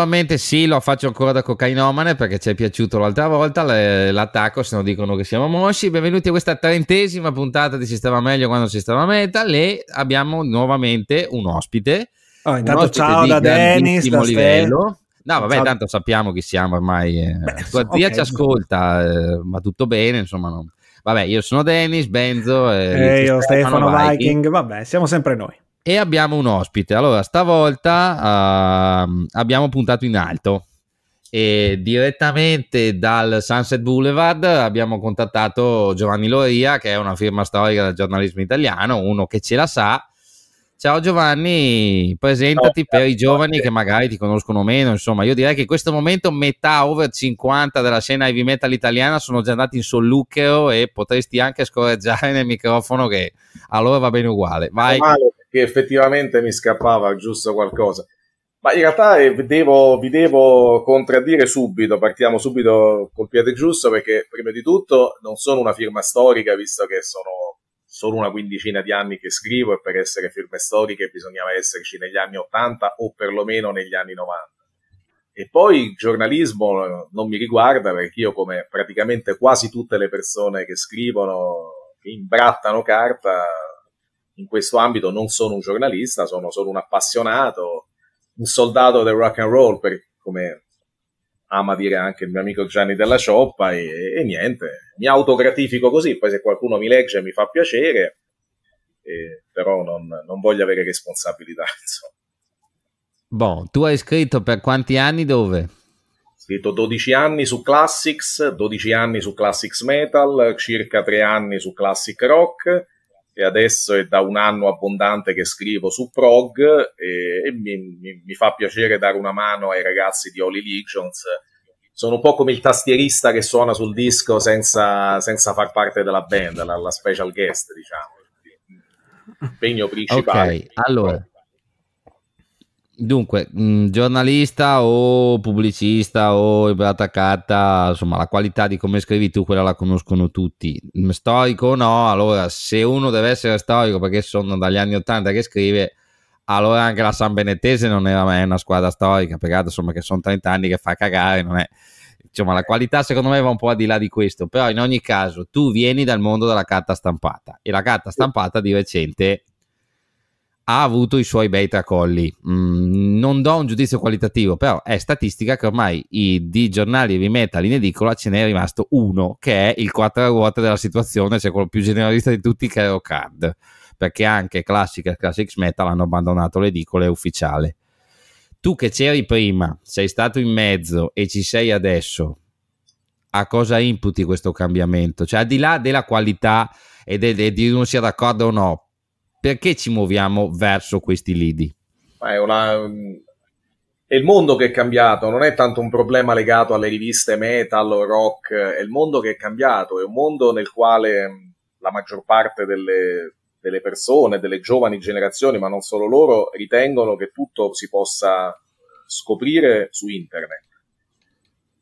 nuovamente sì, lo faccio ancora da cocainomane perché ci è piaciuto l'altra volta le, l'attacco, se no dicono che siamo mosci. Benvenuti a questa trentesima puntata di Si stava meglio quando si stava metal e abbiamo nuovamente un ospite. Oh, intanto un ospite ciao da Dennis, da livello. No, vabbè, ciao. tanto sappiamo chi siamo ormai. Eh, Beh, Tua zia okay. ci ascolta, eh, tutto bene, insomma. No. Vabbè, io sono Dennis, Benzo e, e io Stefano, Stefano Viking. Viking, vabbè, siamo sempre noi e abbiamo un ospite. Allora, stavolta uh, abbiamo puntato in alto e direttamente dal Sunset Boulevard abbiamo contattato Giovanni Loria, che è una firma storica del giornalismo italiano, uno che ce la sa. Ciao Giovanni, presentati per i giovani che magari ti conoscono meno, insomma, io direi che in questo momento metà over 50 della scena heavy metal italiana sono già andati in solluchero e potresti anche scorreggiare nel microfono che allora va bene uguale. Vai. Male, che effettivamente mi scappava giusto qualcosa. Ma in realtà eh, devo, vi devo contraddire subito, partiamo subito col piede giusto perché prima di tutto non sono una firma storica visto che sono solo una quindicina di anni che scrivo e per essere firme storiche bisognava esserci negli anni 80 o perlomeno negli anni 90. E poi il giornalismo eh, non mi riguarda perché io come praticamente quasi tutte le persone che scrivono, che imbrattano carta, in questo ambito non sono un giornalista, sono solo un appassionato, un soldato del rock and roll, per, come ama dire anche il mio amico Gianni della Cioppa, e, e niente, mi autogratifico così, poi se qualcuno mi legge mi fa piacere, e, però non, non, voglio avere responsabilità, insomma. Bon, tu hai scritto per quanti anni dove? scritto 12 anni su Classics, 12 anni su Classics Metal, circa 3 anni su Classic Rock, e adesso è da un anno abbondante che scrivo su prog e, e mi, mi, mi, fa piacere dare una mano ai ragazzi di Holy Legions. Sono un po' come il tastierista che suona sul disco senza, senza far parte della band, la, la special guest, diciamo. Impegno principale. Ok, allora, Dunque, mh, mm, giornalista o pubblicista o attaccata, insomma, la qualità di come scrivi tu, quella la conoscono tutti. Mm, storico o no, allora se uno deve essere storico perché sono dagli anni Ottanta che scrive, allora anche la San Benettese non era mai una squadra storica, peccato insomma che sono 30 anni che fa cagare, non è... Insomma, la qualità secondo me va un po' al di là di questo, però in ogni caso tu vieni dal mondo della carta stampata e la carta stampata di recente ha avuto i suoi bei tracolli. Mm, non do un giudizio qualitativo, però è statistica che ormai i, di giornali heavy metal in edicola ce n'è rimasto uno, che è il quattro ruote della situazione, cioè quello più generalista di tutti, che è Rocard, perché anche Classic e Classics Metal hanno abbandonato l'edicola, è ufficiale. Tu che c'eri prima, sei stato in mezzo e ci sei adesso, a cosa imputi questo cambiamento? Cioè, al di là della qualità e di non sia d'accordo o no, perché ci muoviamo verso questi lidi? È, una... è il mondo che è cambiato, non è tanto un problema legato alle riviste metal o rock, è il mondo che è cambiato, è un mondo nel quale mm, la maggior parte delle, delle persone, delle giovani generazioni, ma non solo loro, ritengono che tutto si possa scoprire su internet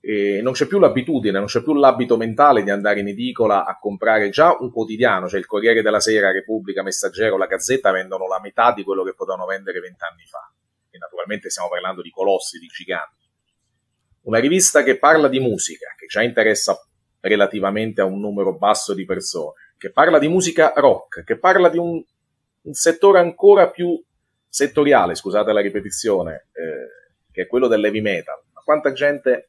eh, non c'è più l'abitudine, non c'è più l'abito mentale di andare in edicola a comprare già un quotidiano, cioè il Corriere della Sera, Repubblica, Messaggero, la Gazzetta vendono la metà di quello che potevano vendere vent'anni fa. E naturalmente stiamo parlando di colossi, di giganti. Una rivista che parla di musica, che già interessa relativamente a un numero basso di persone, che parla di musica rock, che parla di un, un settore ancora più settoriale, scusate la ripetizione, eh, che è quello dell'heavy metal. Ma quanta gente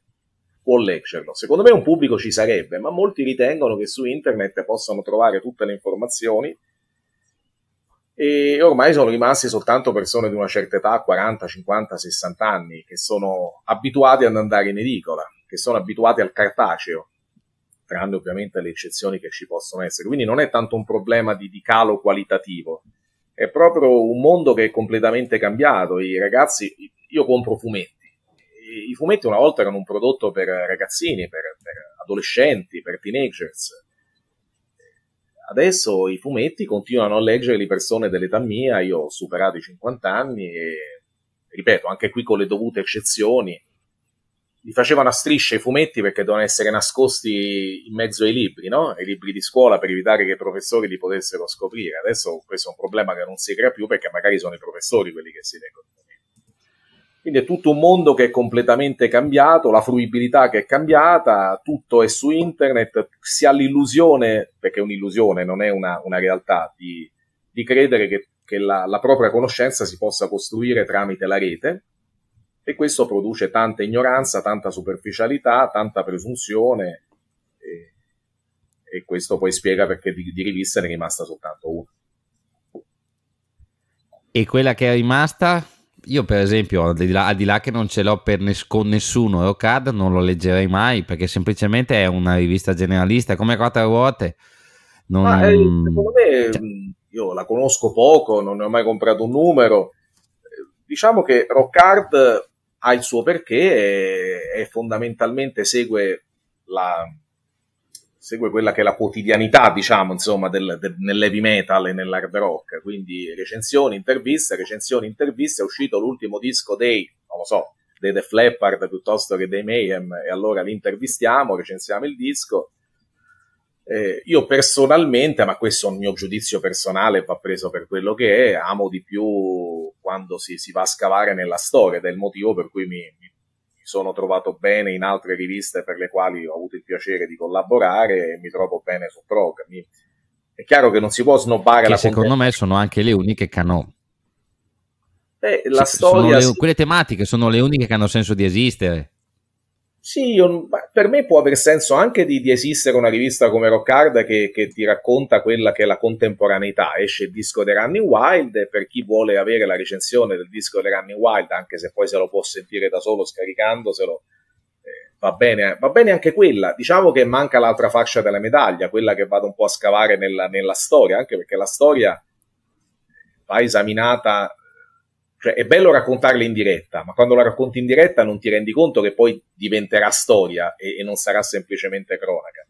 può leggerlo. Secondo me un pubblico ci sarebbe, ma molti ritengono che su internet possano trovare tutte le informazioni e ormai sono rimasti soltanto persone di una certa età, 40, 50, 60 anni, che sono abituate ad andare in edicola, che sono abituate al cartaceo, tranne ovviamente le eccezioni che ci possono essere. Quindi non è tanto un problema di, di calo qualitativo, è proprio un mondo che è completamente cambiato. I ragazzi, io compro fumetti i fumetti una volta erano un prodotto per ragazzini, per, per adolescenti, per teenagers. Adesso i fumetti continuano a leggerli persone dell'età mia, io ho superato i 50 anni e, ripeto, anche qui con le dovute eccezioni, li facevano a strisce i fumetti perché dovevano essere nascosti in mezzo ai libri, no? ai libri di scuola per evitare che i professori li potessero scoprire. Adesso questo è un problema che non si crea più perché magari sono i professori quelli che si leggono quindi è tutto un mondo che è completamente cambiato, la fruibilità che è cambiata, tutto è su internet, si ha l'illusione, perché è un'illusione, non è una, una realtà, di, di, credere che, che la, la, propria conoscenza si possa costruire tramite la rete e questo produce tanta ignoranza, tanta superficialità, tanta presunzione e, e questo poi spiega perché di, di riviste ne è rimasta soltanto una. E quella che è rimasta? io per esempio, al di là, al di là che non ce l'ho per ness- con nessuno, Rocard eh, non lo leggerei mai perché semplicemente è una rivista generalista, come Quattro Ruote. Non... Ma, eh, mm, secondo me, cioè... Mm, io la conosco poco, non ne ho mai comprato un numero. Eh, diciamo che Rockard ha il suo perché e, e fondamentalmente segue la, segue quella che è la quotidianità, diciamo, insomma, del, del, nell'heavy metal e nell'hard rock, quindi recensioni, interviste, recensioni, interviste, è uscito l'ultimo disco dei, non lo so, dei Def Leppard piuttosto che dei Mayhem, e allora li intervistiamo, recensiamo il disco, eh, io personalmente, ma questo è un mio giudizio personale, va preso per quello che è, amo di più quando si, si va a scavare nella storia ed è il motivo per cui mi, mi sono trovato bene in altre riviste per le quali ho avuto il piacere di collaborare e mi trovo bene su programmi. È chiaro che non si può snobbare che la secondo me sono anche le uniche che hanno Beh, la S- storia le, quelle tematiche sono le uniche che hanno senso di esistere. Sì, io, per me può avere senso anche di, di esistere una rivista come Rockard che, che, ti racconta quella che è la contemporaneità. Esce il disco dei Running Wild e per chi vuole avere la recensione del disco dei Running Wild, anche se poi se lo può sentire da solo scaricandoselo, eh, va, bene, va bene anche quella. Diciamo che manca l'altra faccia della medaglia, quella che vado un po' a scavare nella, nella storia, anche perché la storia va eh, esaminata cioè, è bello raccontarla in diretta, ma quando la racconti in diretta non ti rendi conto che poi diventerà storia e, e non sarà semplicemente cronaca.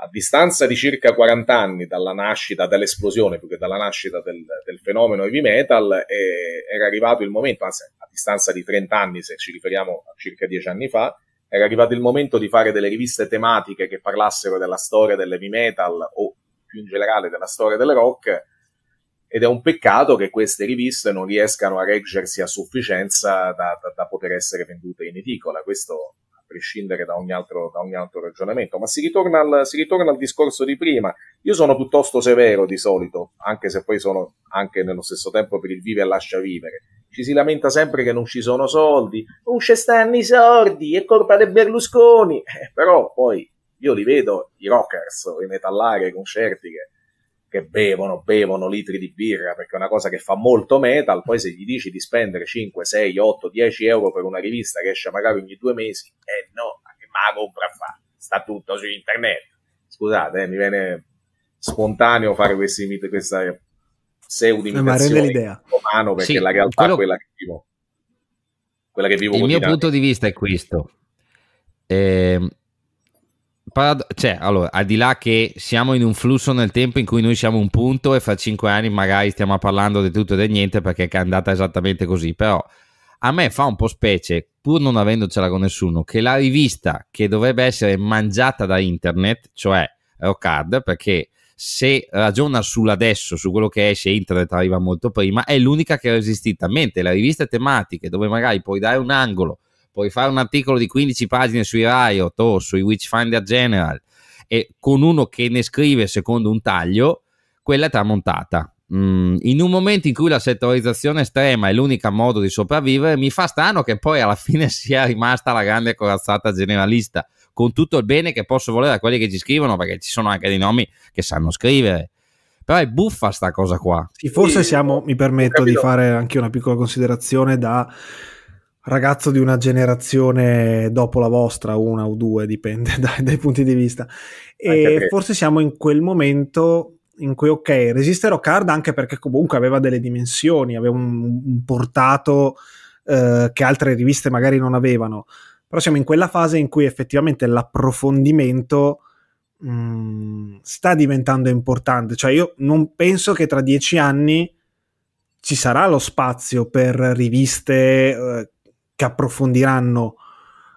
A distanza di circa 40 anni dalla nascita, dall'esplosione più che dalla nascita del, del fenomeno heavy metal, eh, era arrivato il momento, anzi a distanza di 30 anni, se ci riferiamo a circa 10 anni fa, era arrivato il momento di fare delle riviste tematiche che parlassero della storia dell'heavy metal o più in generale della storia del rock ed è un peccato che queste riviste non riescano a reggersi a sufficienza da, da, da poter essere vendute in edicola, questo a prescindere da ogni altro, da ogni altro ragionamento. Ma si ritorna, al, si ritorna, al, discorso di prima, io sono piuttosto severo di solito, anche se poi sono anche nello stesso tempo per il vive e lascia vivere. Ci si lamenta sempre che non ci sono soldi, non ci stanno i soldi, è colpa di Berlusconi, eh, però poi io li vedo i rockers i metallari i concerti che che bevono, bevono litri di birra perché è una cosa che fa molto metal, poi se gli dici di spendere 5, 6, 8, 10 euro per una rivista che esce magari ogni due mesi, eh no, ma che mago compra fa? Sta tutto su internet. Scusate, eh, mi viene spontaneo fare questi, questa pseudo eh, imitazione eh, l'idea. umano perché sì, la realtà quello... è quella che vivo. Quella che vivo Il mio punto di vista è questo. Eh, parad- cioè, allora, al di là che siamo in un flusso nel tempo in cui noi siamo un punto e fra cinque anni magari stiamo parlando di tutto e di niente perché è andata esattamente così, però a me fa un po' specie, pur non avendocela con nessuno, che la rivista che dovrebbe essere mangiata da internet, cioè Rocard, perché se ragiona sull'adesso, su quello che esce internet arriva molto prima, è l'unica che è resistita, mentre le riviste tematiche dove magari puoi dare un angolo puoi fare un articolo di 15 pagine sui Riot o sui Witchfinder General e con uno che ne scrive secondo un taglio, quella è tramontata. Mm, in un momento in cui la settorizzazione estrema è l'unico modo di sopravvivere, mi fa strano che poi alla fine sia rimasta la grande corazzata generalista, con tutto il bene che posso volere a quelli che ci scrivono, perché ci sono anche dei nomi che sanno scrivere. Però è buffa sta cosa qua. Sì, forse siamo, mi permetto di fare anche una piccola considerazione da ragazzo di una generazione dopo la vostra, una o due, dipende dai, dai punti di vista. E forse siamo in quel momento in cui, ok, resisterò card anche perché comunque aveva delle dimensioni, aveva un, un portato eh, che altre riviste magari non avevano. Però siamo in quella fase in cui effettivamente l'approfondimento mh, mm, sta diventando importante. Cioè io non penso che tra dieci anni ci sarà lo spazio per riviste eh, che approfondiranno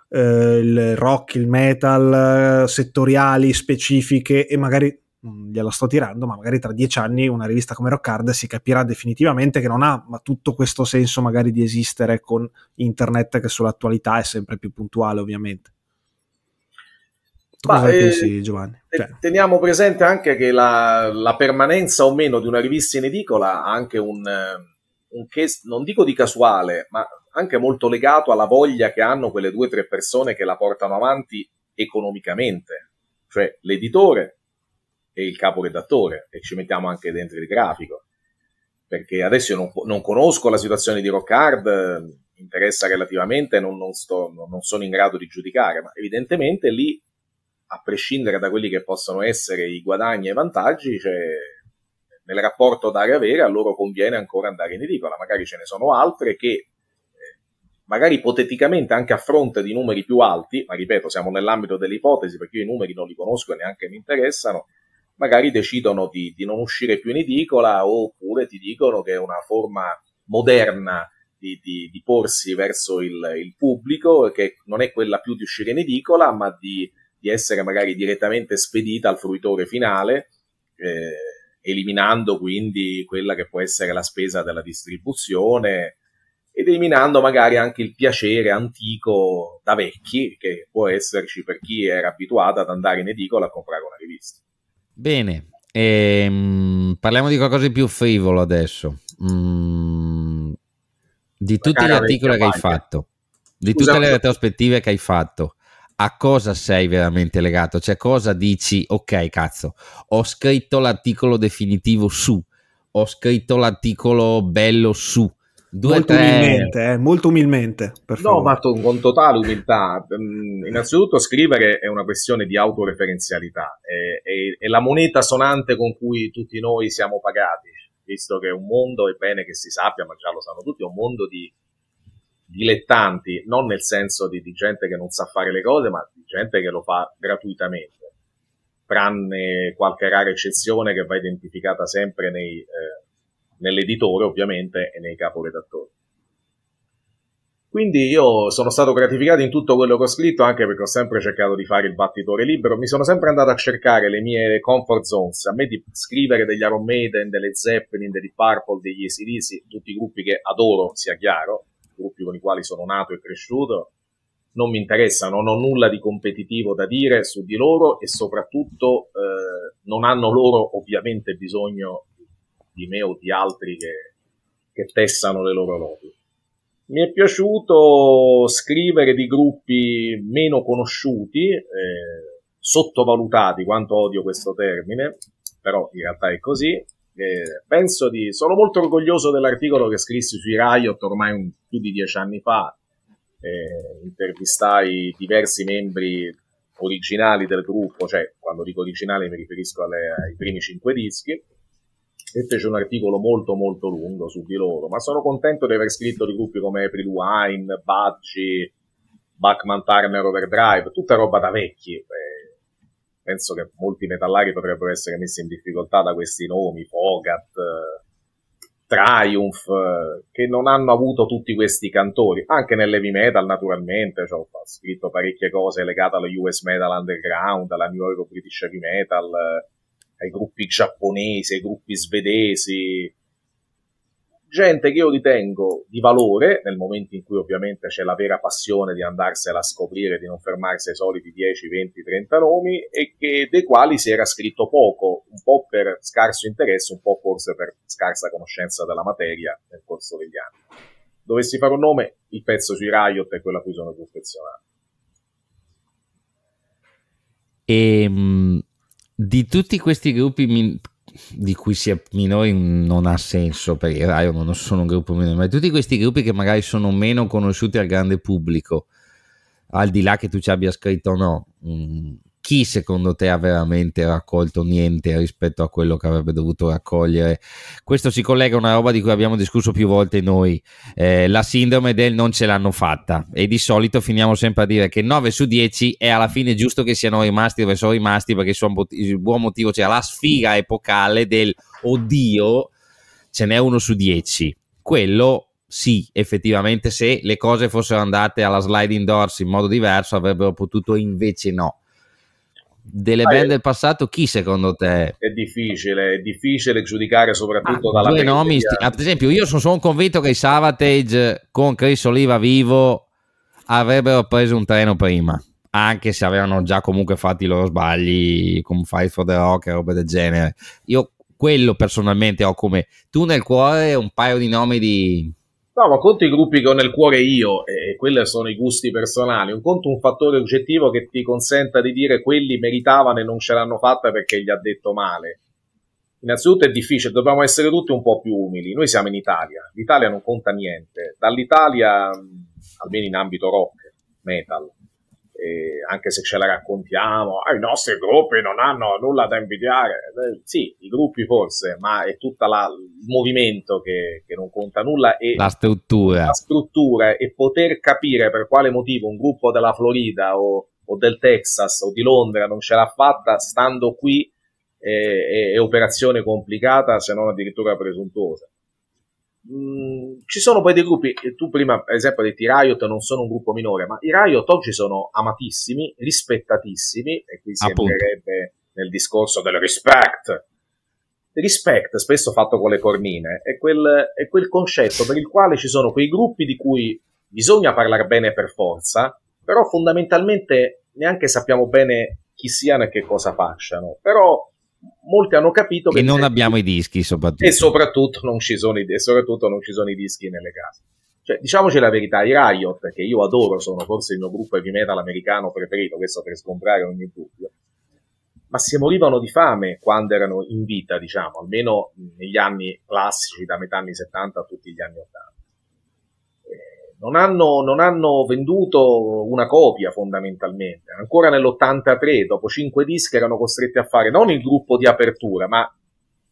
eh, il rock, il metal, eh, settoriali specifiche e magari mm, gliela sto tirando, ma magari tra dieci anni una rivista come Rock Hard si capirà definitivamente che non ha ma tutto questo senso magari di esistere con internet che sull'attualità è sempre più puntuale ovviamente. Ma, eh, pensi, cioè. Teniamo presente anche che la, la, permanenza o meno di una rivista in edicola ha anche un, un case, non dico di casuale, ma anche molto legato alla voglia che hanno quelle due o tre persone che la portano avanti economicamente, cioè l'editore e il caporedattore, e ci mettiamo anche dentro il grafico. Perché adesso io non, non conosco la situazione di Rockard, eh, interessa relativamente, non, non, sto, non sono in grado di giudicare, ma evidentemente lì, a prescindere da quelli che possono essere i guadagni e i vantaggi, cioè, nel rapporto dare-avere a loro conviene ancora andare in edicola, magari ce ne sono altre che magari ipoteticamente anche a fronte di numeri più alti, ma ripeto, siamo nell'ambito delle ipotesi perché io i numeri non li conosco e neanche mi interessano, magari decidono di, di non uscire più in edicola oppure ti dicono che è una forma moderna di, di, di, porsi verso il, il, pubblico, che non è quella più di uscire in edicola, ma di, di essere magari direttamente spedita al fruitore finale, eh, eliminando quindi quella che può essere la spesa della distribuzione ed eliminando magari anche il piacere antico da vecchi che può esserci per chi era abituato ad andare in edicola a comprare una rivista. Bene, ehm, parliamo di qualcosa di più frivolo adesso. Mm, di la tutti gli articoli che hai fatto, di Scusa, tutte le retrospettive che hai fatto, a cosa sei veramente legato? Cioè, cosa dici? Ok, cazzo, ho scritto l'articolo definitivo su, ho scritto l'articolo bello su Due, molto, umilmente, eh, molto umilmente, per no, favore. con, totale umiltà. Mm, innanzitutto scrivere è una questione di autoreferenzialità, è, è, è la moneta sonante con cui tutti noi siamo pagati, visto che è un mondo, è bene che si sappia, ma già lo sanno tutti, è un mondo di dilettanti, non nel senso di, di gente che non sa fare le cose, ma di gente che lo fa gratuitamente tranne qualche rara eccezione che va identificata sempre nei, eh, nell'editore ovviamente e nei caporedattori. Quindi io sono stato gratificato in tutto quello che ho scritto, anche perché ho sempre cercato di fare il battitore libero. Mi sono sempre andato a cercare le mie comfort zones. A me di scrivere degli Iron Maiden, delle Zeppelin, degli Purple, degli ACDC, tutti i gruppi che adoro, sia chiaro, gruppi con i quali sono nato e cresciuto, non mi interessano, non ho nulla di competitivo da dire su di loro e soprattutto eh, non hanno loro ovviamente bisogno di me o di altri che, che tessano le loro lodi. Mi è piaciuto scrivere di gruppi meno conosciuti, eh, sottovalutati, quanto odio questo termine, però in realtà è così. Eh, penso di, sono molto orgoglioso dell'articolo che scrissi sui Riot ormai un, più di dieci anni fa. Eh, intervistai diversi membri originali del gruppo, cioè quando dico originali mi riferisco alle, ai primi cinque dischi e fece un articolo molto molto lungo su di loro, ma sono contento di aver scritto di gruppi come April Wine, Baggi, Bachman Turner Overdrive, tutta roba da vecchi. Eh, penso che molti metallari potrebbero essere messi in difficoltà da questi nomi, Fogat, Triumph, che non hanno avuto tutti questi cantori, anche nell'heavy metal naturalmente, cioè, ho scritto parecchie cose legate allo US Metal Underground, alla New York British Heavy Metal, eh, ai gruppi giapponesi, ai gruppi svedesi, gente che io ritengo di valore, nel momento in cui ovviamente c'è la vera passione di andarsela a scoprire, di non fermarsi ai soliti 10, 20, 30 nomi, e che, dei quali si era scritto poco, un po' per scarso interesse, un po' forse per scarsa conoscenza della materia nel corso degli anni. Dovessi fare un nome, il pezzo sui Riot è quello a cui sono confezionato. affezionato. Ehm, e, di tutti questi gruppi min- di cui si è minori non ha senso perché Raio non sono un gruppo minore, ma di tutti questi gruppi che magari sono meno conosciuti al grande pubblico, al di là che tu ci abbia scritto o no, mm, chi secondo te ha veramente raccolto niente rispetto a quello che avrebbe dovuto raccogliere? Questo si collega a una roba di cui abbiamo discusso più volte noi, eh, la sindrome del non ce l'hanno fatta e di solito finiamo sempre a dire che 9 su 10 è alla fine giusto che siano rimasti dove sono rimasti perché il buon motivo, cioè la sfiga epocale del oddio ce n'è uno su 10. Quello sì, effettivamente se le cose fossero andate alla sliding doors in modo diverso avrebbero potuto invece no delle band ah, del passato, chi secondo te? È difficile, è difficile giudicare soprattutto ah, dalla due nomi, sti- ad esempio, io sono, sono, convinto che i Savatage con Chris Oliva vivo avrebbero preso un treno prima, anche se avevano già comunque fatto i loro sbagli con Fight for the Rock e roba del genere. Io quello personalmente ho come tu nel cuore un paio di nomi di No, ma conto i gruppi che ho nel cuore io, e quelli sono i gusti personali. Un conto un fattore oggettivo che ti consenta di dire quelli meritavano e non ce l'hanno fatta perché gli ha detto male. Innanzitutto è difficile, dobbiamo essere tutti un po' più umili. Noi siamo in Italia, l'Italia non conta niente. Dall'Italia, mm, almeno in ambito rock, metal, eh, anche se ce la raccontiamo, ah, i nostri gruppi non hanno nulla da invidiare. Eh, sì, i gruppi forse, ma è tutto il movimento che, che, non conta nulla. E la struttura. La struttura e poter capire per quale motivo un gruppo della Florida o, o del Texas o di Londra non ce l'ha fatta stando qui è, eh, è, è operazione complicata se non addirittura presuntuosa. Mm, ci sono poi dei gruppi, tu prima per esempio hai detto i Riot non sono un gruppo minore, ma i Riot oggi sono amatissimi, rispettatissimi, e qui si Appunto. entrerebbe nel discorso del respect. Respect, spesso fatto con le cornine, è quel, è quel concetto per il quale ci sono quei gruppi di cui bisogna parlare bene per forza, però fondamentalmente neanche sappiamo bene chi siano e che cosa facciano. Però molti hanno capito che... E non abbiamo i dischi soprattutto. E soprattutto non ci sono i, non ci sono i dischi nelle case. Cioè, diciamoci la verità, i Riot, che io adoro, sono forse il mio gruppo heavy metal americano preferito, questo per scomprare ogni dubbio, ma se morivano di fame quando erano in vita, diciamo, almeno negli anni classici, da metà anni 70 a tutti gli anni 80 non hanno, non hanno venduto una copia fondamentalmente. Ancora nell'83, dopo 5 dischi, erano costretti a fare non il gruppo di apertura, ma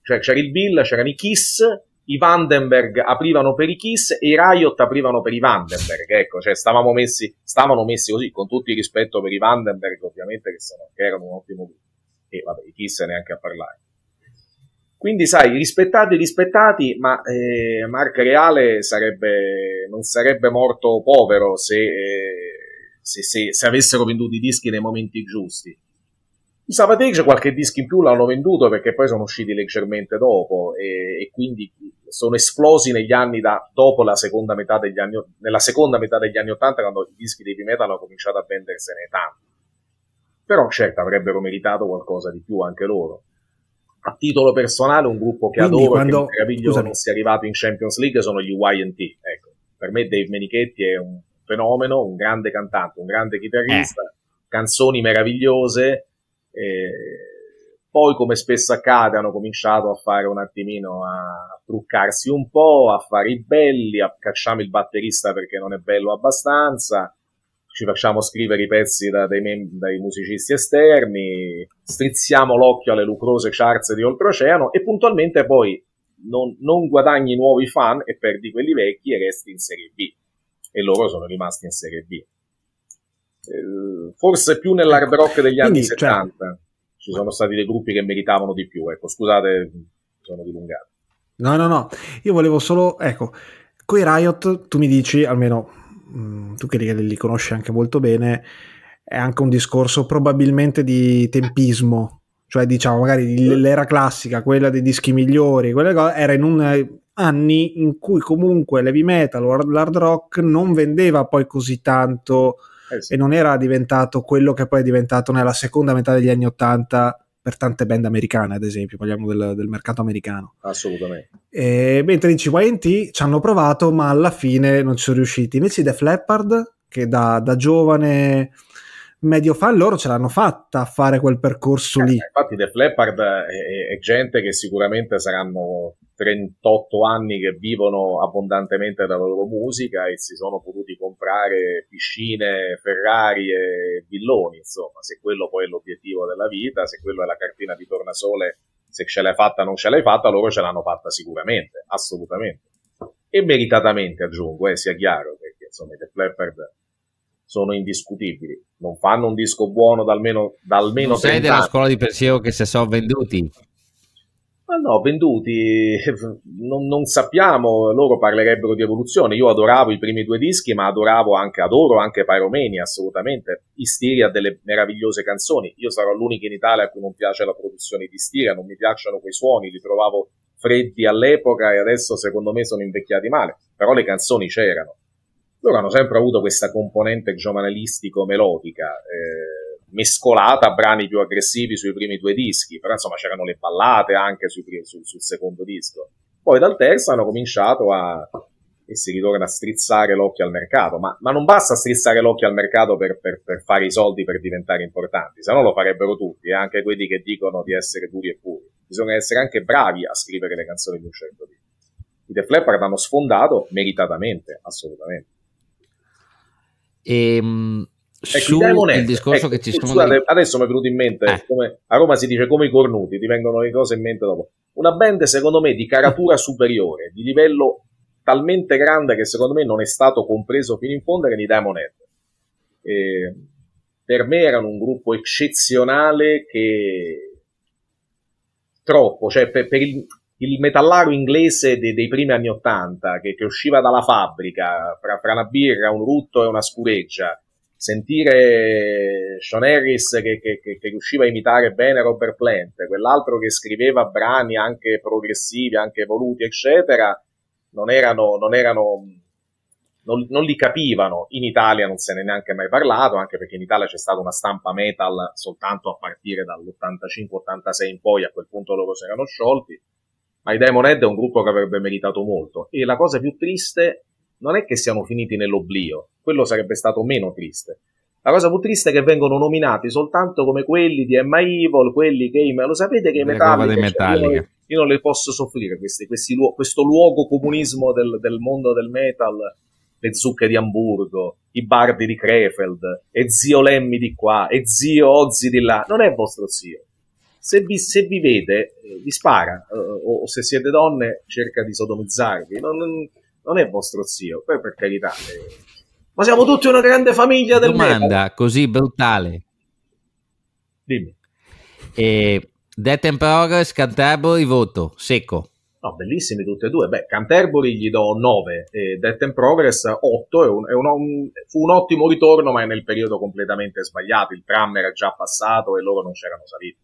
cioè, c'era il Bill, c'erano i Kiss, i Vandenberg aprivano per i Kiss e i Riot aprivano per i Vandenberg. Ecco, cioè stavamo messi, stavano messi così, con tutto il rispetto per i Vandenberg, ovviamente, che, sono, che erano un ottimo gruppo. E vabbè, i Kiss neanche a parlare. Quindi, sai, rispettati, rispettati, ma eh, Mark Reale sarebbe, non sarebbe morto povero se, eh, se, se, se, avessero venduto i dischi nei momenti giusti. I Savatage qualche disco in più l'hanno venduto perché poi sono usciti leggermente dopo e, e quindi sono esplosi negli anni da, dopo la seconda metà degli anni, nella seconda metà degli anni 80 quando i dischi dei Pimeta hanno cominciato a vendersene tanti. Però certo avrebbero meritato qualcosa di più anche loro a titolo personale un gruppo che Quindi adoro quando... che meraviglioso Scusami. non sia arrivato in Champions League sono gli YT. Ecco, per me Dave Menichetti è un fenomeno, un grande cantante, un grande chitarrista, eh. canzoni meravigliose. Eh, poi, come spesso accade, hanno cominciato a fare un attimino a truccarsi un po', a fare i belli, a cacciamo il batterista perché non è bello abbastanza ci facciamo scrivere i pezzi da, dai, mem- dai, musicisti esterni, strizziamo l'occhio alle lucrose charts di oltreoceano e puntualmente poi non, non guadagni nuovi fan e perdi quelli vecchi e resti in Serie B. E loro sono rimasti in Serie B eh, forse più nell'hard ecco, rock degli anni Quindi, 70 cioè, ci sono stati dei gruppi che meritavano di più ecco scusate sono dilungato no no no io volevo solo ecco coi Riot tu mi dici almeno Mm, tu che li, li conosci anche molto bene, è anche un discorso probabilmente di tempismo, cioè diciamo magari l'era classica, quella dei dischi migliori, quella era in un, eh, anni in cui comunque l'heavy metal o l'hard rock non vendeva poi così tanto eh sì. e non era diventato quello che poi è diventato nella seconda metà degli anni Ottanta per tante band americane, ad esempio, parliamo del, del mercato americano. Assolutamente. E, mentre in CYNT ci hanno provato, ma alla fine non ci sono riusciti. Invece Def Leppard, che da, da giovane medio fa loro ce l'hanno fatta a fare quel percorso eh, lì. Infatti, The Flappard è, è, gente che sicuramente saranno 38 anni che vivono abbondantemente dalla loro musica e si sono potuti comprare piscine, Ferrari e villoni. Insomma, se quello poi è l'obiettivo della vita, se quello è la cartina di tornasole, se ce l'hai fatta o non ce l'hai fatta, loro ce l'hanno fatta sicuramente, assolutamente. E meritatamente aggiungo, eh, sia chiaro, perché insomma, The Flappard sono indiscutibili. Non fanno un disco buono da almeno, da almeno non 30 sei della scuola di pensiero che se sono venduti? Ma no, venduti non, non, sappiamo, loro parlerebbero di evoluzione. Io adoravo i primi due dischi, ma adoravo anche, adoro anche Pyromania, assolutamente. Istiria ha delle meravigliose canzoni. Io sarò l'unico in Italia a cui non piace la produzione di Istiria, non mi piacciono quei suoni, li trovavo freddi all'epoca e adesso secondo me sono invecchiati male. Però le canzoni c'erano loro hanno sempre avuto questa componente giovanalistico-melodica, eh, mescolata a brani più aggressivi sui primi due dischi, però insomma c'erano le ballate anche primi, sul, sul, secondo disco. Poi dal terzo hanno cominciato a, e si ritorna a strizzare l'occhio al mercato, ma, ma non basta strizzare l'occhio al mercato per, per, per, fare i soldi, per diventare importanti, se no lo farebbero tutti, eh, anche quelli che dicono di essere duri e puri. Bisogna essere anche bravi a scrivere le canzoni di un certo tipo. I The Flapper l'hanno sfondato meritatamente, assolutamente. Ehm, su ecco, discorso ecco, che ci sono scusate, dei... adesso mi è venuto in mente eh. come, a Roma si dice come i cornuti ti vengono le cose in mente dopo una band secondo me di caratura superiore di livello talmente grande che secondo me non è stato compreso fino in fondo che di Diamond e, ehm, per me erano un gruppo eccezionale che troppo cioè per, per il, il metallaro inglese dei, dei primi anni Ottanta, che, che, usciva dalla fabbrica, fra, fra, una birra, un rutto e una scureggia, sentire Sean Harris che, che, che, riusciva a imitare bene Robert Plant, quell'altro che scriveva brani anche progressivi, anche evoluti, eccetera, non erano, non erano non, non, li capivano. In Italia non se ne è neanche mai parlato, anche perché in Italia c'è stata una stampa metal soltanto a partire dall'85-86 in poi, a quel punto loro si erano sciolti ma i Diamond Head è un gruppo che avrebbe meritato molto. E la cosa più triste non è che siano finiti nell'oblio, quello sarebbe stato meno triste. La cosa più triste è che vengono nominati soltanto come quelli di Emma Evil, quelli che... Lo sapete che i metalli cioè, io non le posso soffrire questi, questi, questo luogo comunismo del, del, mondo del metal le zucche di Hamburgo, i bardi di Krefeld e zio Lemmi di qua e zio Ozzi di là non è vostro zio se vi, se vi vede eh, vi spara, eh, o, o, se siete donne cerca di sodomizzarvi, non, non è vostro zio, poi per carità... Eh. ma siamo tutti una grande famiglia del Domanda metal. così brutale. Dimmi. E Death and Progress, Canterbury, voto, secco. No, bellissimi tutti e due. Beh, Canterbury gli do 9, e Death and Progress 8. È un, è un, un, fu un ottimo ritorno, ma è nel periodo completamente sbagliato. Il tram era già passato e loro non c'erano saliti.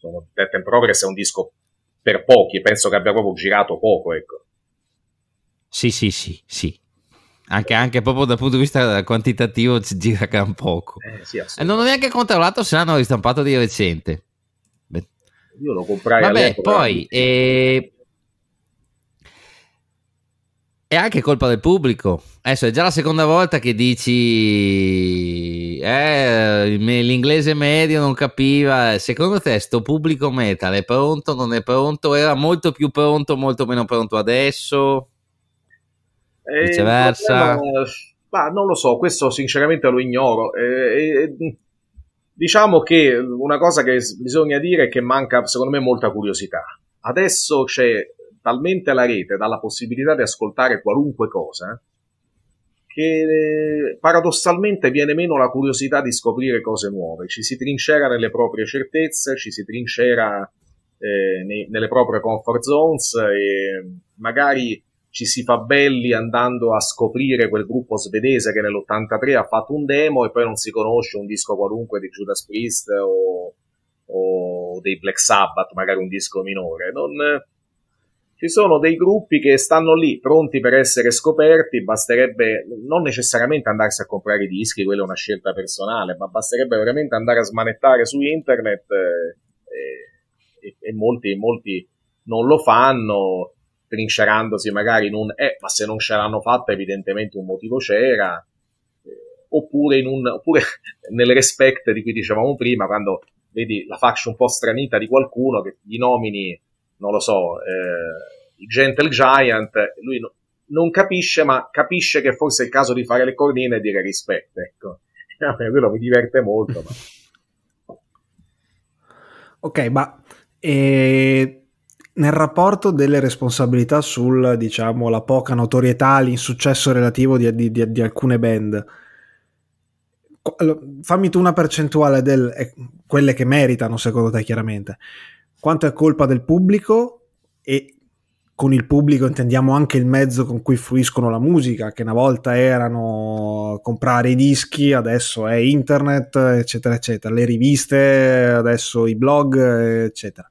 Sono, Death and Progress è un disco per pochi penso che abbia proprio girato poco, ecco. Sì, sì, sì, sì. Anche, anche, proprio dal punto di vista quantitativo ci gira gran poco. Eh, sì, e non ho neanche controllato se l'hanno ristampato di recente. Beh. Io lo comprai Vabbè, poi eh, eh è anche colpa del pubblico. Adesso è già la seconda volta che dici eh, l'inglese medio non capiva. Secondo te sto pubblico metal è pronto, non è pronto? Era molto più pronto, molto meno pronto adesso? E eh, Viceversa? Problema, ma non lo so, questo sinceramente lo ignoro. E, eh, e, eh, diciamo che una cosa che bisogna dire è che manca secondo me molta curiosità. Adesso c'è talmente la rete dà la possibilità di ascoltare qualunque cosa che eh, paradossalmente viene meno la curiosità di scoprire cose nuove, ci si trincera nelle proprie certezze, ci si trincera eh, nei, nelle proprie comfort zones e magari ci si fa belli andando a scoprire quel gruppo svedese che nell'83 ha fatto un demo e poi non si conosce un disco qualunque di Judas Priest o, o dei Black Sabbath, magari un disco minore. Non, ci sono dei gruppi che stanno lì pronti per essere scoperti, basterebbe non necessariamente andarsi a comprare i dischi, quella è una scelta personale, ma basterebbe veramente andare a smanettare su internet eh, e, e molti, molti, non lo fanno, trincerandosi magari in un eh, ma se non ce l'hanno fatta evidentemente un motivo c'era, eh, oppure, in un, oppure nel respect di cui dicevamo prima, quando vedi la faccia un po' stranita di qualcuno che gli nomini non lo so, eh, il Gentle Giant, lui no, non capisce, ma capisce che forse è il caso di fare le cornine e dire rispetto. Ecco. A me quello mi diverte molto. Ma... Ok, ma eh, nel rapporto delle responsabilità sulla diciamo, la poca notorietà, l'insuccesso relativo di, di, di, di alcune band, fammi tu una percentuale delle eh, quelle che meritano, secondo te, chiaramente quanto è colpa del pubblico e con il pubblico intendiamo anche il mezzo con cui fruiscono la musica, che una volta erano comprare i dischi, adesso è internet, eccetera, eccetera, le riviste, adesso i blog, eccetera.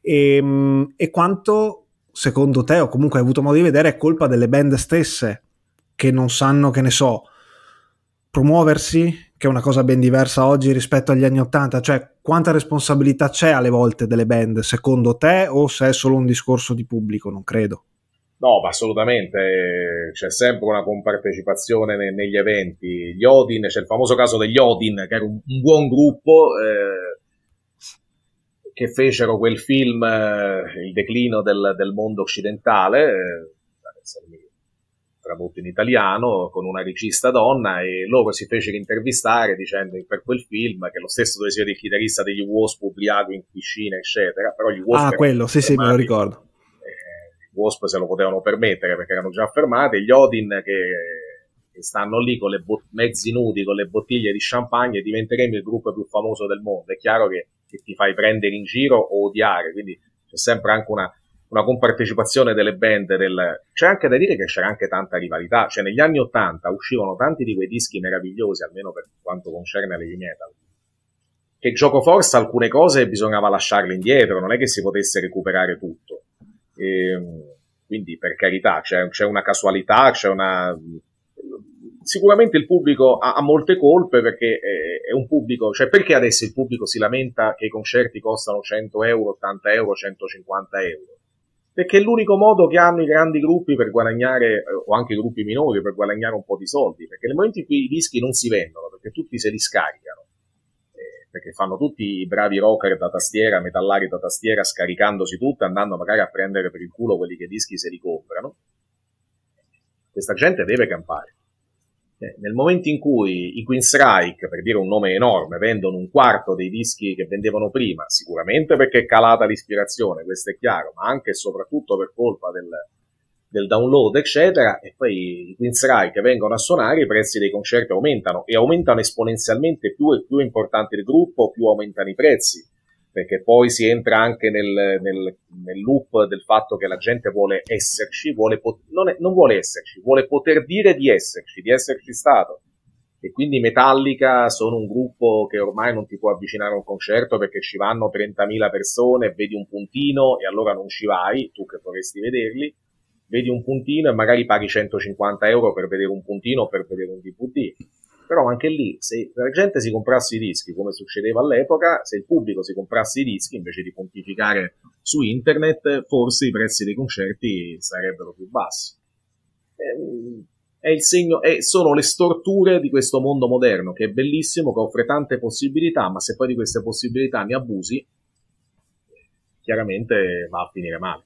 E, ehm, e quanto, secondo te, o comunque hai avuto modo di vedere, è colpa delle band stesse, che non sanno, che ne so, promuoversi, che è una cosa ben diversa oggi rispetto agli anni Ottanta, cioè quanta responsabilità c'è alle volte delle band, secondo te, o se è solo un discorso di pubblico, non credo. No, ma assolutamente, eh, c'è sempre una compartecipazione ne- negli eventi. Gli Odin, c'è il famoso caso degli Odin, che era un, un buon gruppo eh, che fecero quel film, eh, Il declino del, del mondo occidentale, eh, tradotto in italiano con una regista donna e loro si fecero intervistare dicendo per quel film che lo stesso dove sia il chitarrista degli Wasp ubriaco in piscina eccetera però gli Wasp ah quello sì fermati. sì me lo ricordo eh, gli Wasp se lo potevano permettere perché erano già fermati gli Odin che, che stanno lì con le bo- mezzi nudi con le bottiglie di champagne e diventeremo il gruppo più famoso del mondo è chiaro che, che ti fai prendere in giro o odiare quindi c'è sempre anche una una compartecipazione delle band. Del... C'è anche da dire che c'era anche tanta rivalità, cioè negli anni Ottanta uscivano tanti di quei dischi meravigliosi, almeno per quanto concerne l'heavy metal, che gioco forza alcune cose bisognava lasciarle indietro, non è che si potesse recuperare tutto. E, ehm, quindi per carità c'è, c'è una casualità, c'è una sicuramente il pubblico ha, ha, molte colpe perché è, è, un pubblico, cioè perché adesso il pubblico si lamenta che i concerti costano 100 euro, 80 euro, 150 euro? perché è l'unico modo che hanno i grandi gruppi per guadagnare, eh, o anche i gruppi minori, per guadagnare un po' di soldi, perché nel momento in cui i dischi non si vendono, perché tutti se li scaricano, eh, perché fanno tutti i bravi rocker da tastiera, metallari da tastiera, scaricandosi tutto, andando magari a prendere per il culo quelli che i dischi se li comprano, questa gente deve campare. Cioè, nel momento in cui i Queen Strike, per dire un nome enorme, vendono un quarto dei dischi che vendevano prima, sicuramente perché è calata l'ispirazione, questo è chiaro, ma anche e soprattutto per colpa del, del download, eccetera, e poi i Queen Strike vengono a suonare, i prezzi dei concerti aumentano e aumentano esponenzialmente più e più importante il gruppo, più aumentano i prezzi perché poi si entra anche nel, nel, nel, loop del fatto che la gente vuole esserci, vuole pot- non, è, non, vuole esserci, vuole poter dire di esserci, di esserci stato. E quindi Metallica sono un gruppo che ormai non ti può avvicinare a un concerto perché ci vanno 30.000 persone, vedi un puntino e allora non ci vai, tu che vorresti vederli, vedi un puntino e magari paghi 150 euro per vedere un puntino o per vedere un DVD però anche lì se la gente si comprasse i dischi come succedeva all'epoca, se il pubblico si comprasse i dischi invece di pontificare su internet, forse i prezzi dei concerti sarebbero più bassi. Ehm, è il segno, è, sono le storture di questo mondo moderno che è bellissimo, che offre tante possibilità, ma se poi di queste possibilità ne abusi, chiaramente va a finire male.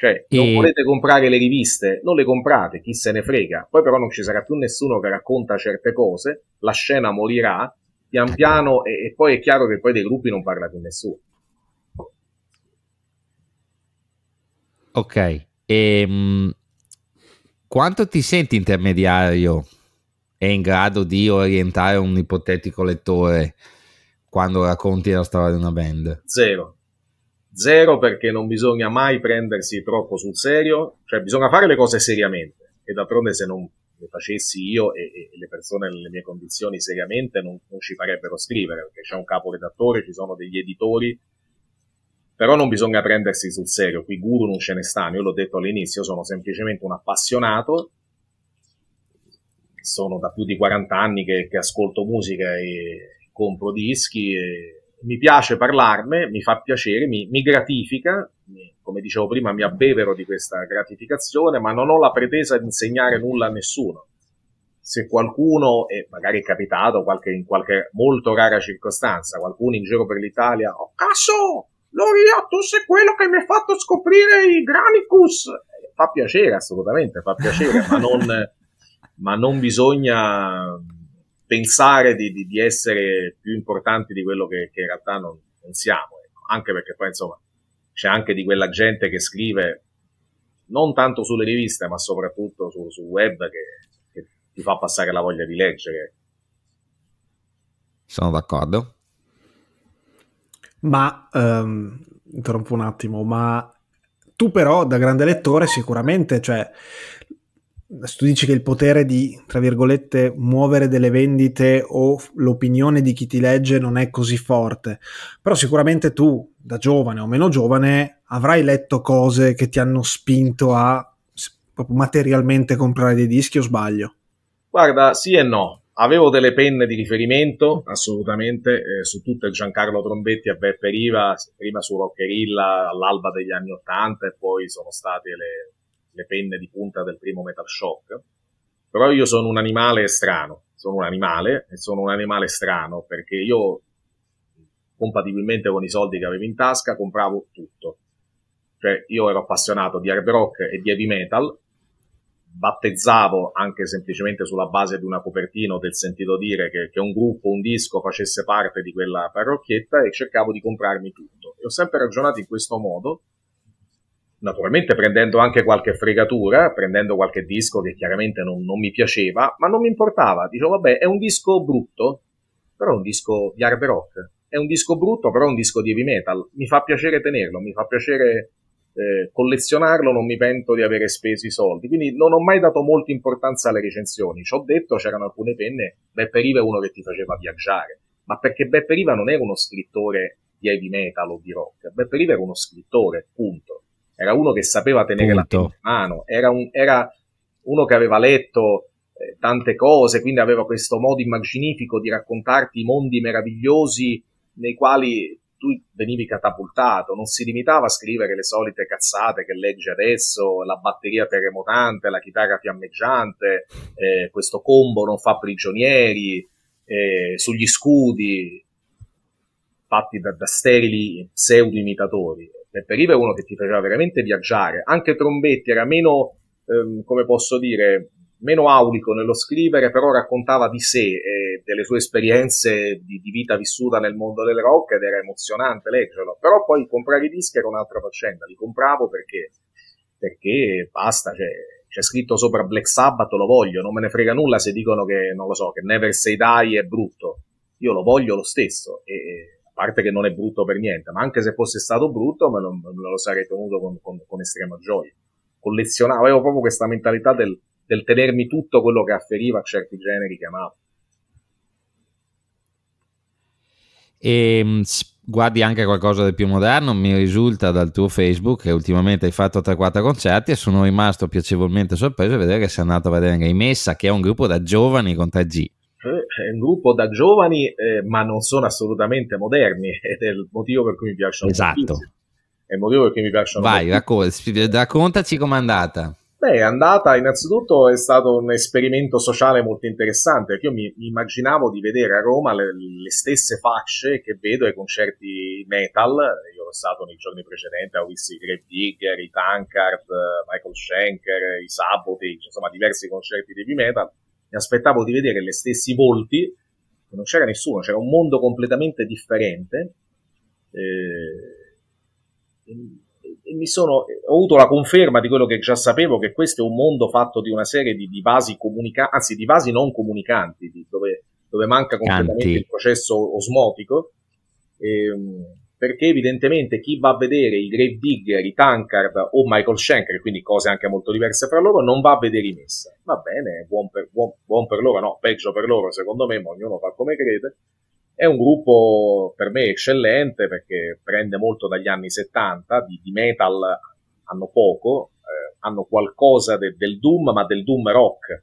Cioè, non volete comprare le riviste, non le comprate, chi se ne frega. Poi però non ci sarà più nessuno che racconta certe cose, la scena morirà pian piano e, e poi è chiaro che poi dei gruppi non parla più nessuno. Ok, e, ehm, mh, quanto ti senti intermediario e in grado di orientare un ipotetico lettore quando racconti la storia di una band? Zero. Zero perché non bisogna mai prendersi troppo sul serio, cioè bisogna fare le cose seriamente e d'altronde se non le facessi io e, e le persone nelle mie condizioni seriamente non, non ci farebbero scrivere perché c'è un caporedattore, ci sono degli editori, però non bisogna prendersi sul serio, qui guru non ce ne stanno, io l'ho detto all'inizio, sono semplicemente un appassionato sono da più di 40 anni che, che ascolto musica e compro dischi e mi piace parlarne, mi fa piacere, mi, mi gratifica, come dicevo prima mi abbevero di questa gratificazione, ma non ho la pretesa di insegnare nulla a nessuno. Se qualcuno, e magari è capitato qualche, in qualche molto rara circostanza, qualcuno in giro per l'Italia, oh cazzo, Loria, tu sei quello che mi ha fatto scoprire i Granicus! Fa piacere, assolutamente, fa piacere, ma non, ma non bisogna pensare di, di, di, essere più importanti di quello che, che in realtà non, non siamo, ecco. anche perché poi insomma c'è anche di quella gente che scrive non tanto sulle riviste ma soprattutto sul su web che, che ti fa passare la voglia di leggere. Sono d'accordo. Ma um, interrompo un attimo, ma tu però da grande lettore sicuramente, cioè tu dici che il potere di, tra virgolette, muovere delle vendite o l'opinione di chi ti legge non è così forte, però sicuramente tu, da giovane o meno giovane, avrai letto cose che ti hanno spinto a materialmente comprare dei dischi o sbaglio? Guarda, sì e no. Avevo delle penne di riferimento, assolutamente, eh, su tutte Giancarlo Trombetti e Beppe Riva, prima su Roccherilla all'alba degli anni Ottanta e poi sono state le le penne di punta del primo Metal Shock, però io sono un animale strano, sono un animale e sono un animale strano perché io compatibilmente con i soldi che avevo in tasca compravo tutto. Cioè io ero appassionato di hard rock e di heavy metal, battezzavo anche semplicemente sulla base di una copertina o del sentito dire che, che un gruppo, un disco facesse parte di quella parrocchietta e cercavo di comprarmi tutto. E ho sempre ragionato in questo modo naturalmente prendendo anche qualche fregatura, prendendo qualche disco che chiaramente non, non mi piaceva, ma non mi importava, dicevo vabbè è un disco brutto, però è un disco di hard rock, è un disco brutto, però è un disco di heavy metal, mi fa piacere tenerlo, mi fa piacere eh, collezionarlo, non mi pento di avere speso i soldi, quindi non ho mai dato molta importanza alle recensioni, ci ho detto c'erano alcune penne, Beppe Riva è uno che ti faceva viaggiare, ma perché Beppe Riva non era uno scrittore di heavy metal o di rock, Beppe Riva era uno scrittore, punto era uno che sapeva tenere Punto. la mano, era, un, era, uno che aveva letto eh, tante cose, quindi aveva questo modo immaginifico di raccontarti i mondi meravigliosi nei quali tu venivi catapultato, non si limitava a scrivere le solite cazzate che leggi adesso, la batteria terremotante, la chitarra fiammeggiante, eh, questo combo non fa prigionieri, eh, sugli scudi, fatti da, da sterili pseudo imitatori Beppe Riva è uno che ti faceva veramente viaggiare. Anche Trombetti era meno, ehm, come posso dire, meno aulico nello scrivere, però raccontava di sé e delle sue esperienze di, di, vita vissuta nel mondo del rock ed era emozionante leggerlo. Però poi comprare i dischi era un'altra faccenda, li compravo perché, perché basta, cioè, c'è scritto sopra Black Sabbath, lo voglio, non me ne frega nulla se dicono che, non lo so, che Never Say Die è brutto. Io lo voglio lo stesso e parte che non è brutto per niente, ma anche se fosse stato brutto me lo, me lo sarei tenuto con, con, con, estrema gioia. Collezionavo, avevo proprio questa mentalità del, del tenermi tutto quello che afferiva a certi generi che amavo. E ehm, guardi anche qualcosa di più moderno, mi risulta dal tuo Facebook che ultimamente hai fatto 3-4 concerti e sono rimasto piacevolmente sorpreso a vedere che sei andato a vedere anche in Messa, che è un gruppo da giovani con 3G. Eh, è un gruppo da giovani, eh, ma non sono assolutamente moderni, ed è il motivo per cui mi piacciono. Esatto. È il motivo per cui mi piacciono. Vai, raccol- raccontaci com'è andata. Beh, è andata, innanzitutto è stato un esperimento sociale molto interessante, perché io mi, mi immaginavo di vedere a Roma le, le, stesse facce che vedo ai concerti metal, io ero stato nei giorni precedenti a visto i Grave Digger, i Tankard, eh, Michael Schenker, i Sabotage, insomma diversi concerti di heavy metal, mi aspettavo di vedere gli stessi volti, non c'era nessuno, c'era un mondo completamente differente. Eh, e, e sono, ho avuto la conferma di quello che già sapevo, che questo è un mondo fatto di una serie di, di vasi comunicanti, anzi di vasi non comunicanti, di, dove, dove, manca completamente Canti. il processo osmotico. E, ehm, perché evidentemente chi va a vedere i Grave Digger, i Tankard o Michael Schenker, quindi cose anche molto diverse fra loro, non va a vedere i Messa. Va bene, buon per, buon, buon per loro, no, peggio per loro secondo me, ma ognuno fa come crede. È un gruppo per me eccellente perché prende molto dagli anni 70, di, di metal hanno poco, eh, hanno qualcosa de, del Doom, ma del Doom rock.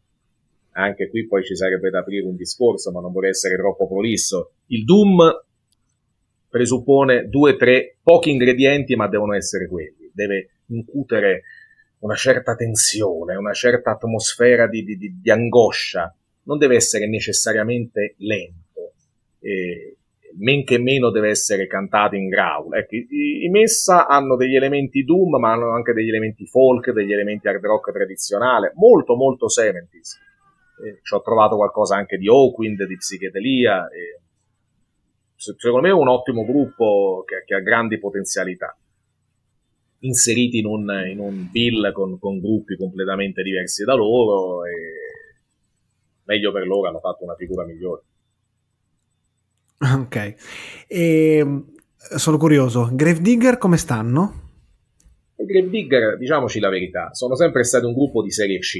Anche qui poi ci sarebbe da aprire un discorso, ma non vorrei essere troppo prolisso. Il Doom presuppone due, tre, pochi ingredienti, ma devono essere quelli. Deve incutere una certa tensione, una certa atmosfera di, di, di angoscia. Non deve essere necessariamente lento, eh, men che meno deve essere cantato in growl. Ecco, i, i, Messa hanno degli elementi doom, ma hanno anche degli elementi folk, degli elementi hard rock tradizionale, molto molto 70s. Eh, ci ho trovato qualcosa anche di Hawkwind, di psichedelia. Eh, secondo me è un ottimo gruppo che, che ha grandi potenzialità inseriti in un, in un bill con, con, gruppi completamente diversi da loro e meglio per loro hanno fatto una figura migliore. Ok, e, ehm, sono curioso, Gravedigger come stanno? I Gravedigger, diciamoci la verità, sono sempre stati un gruppo di serie C,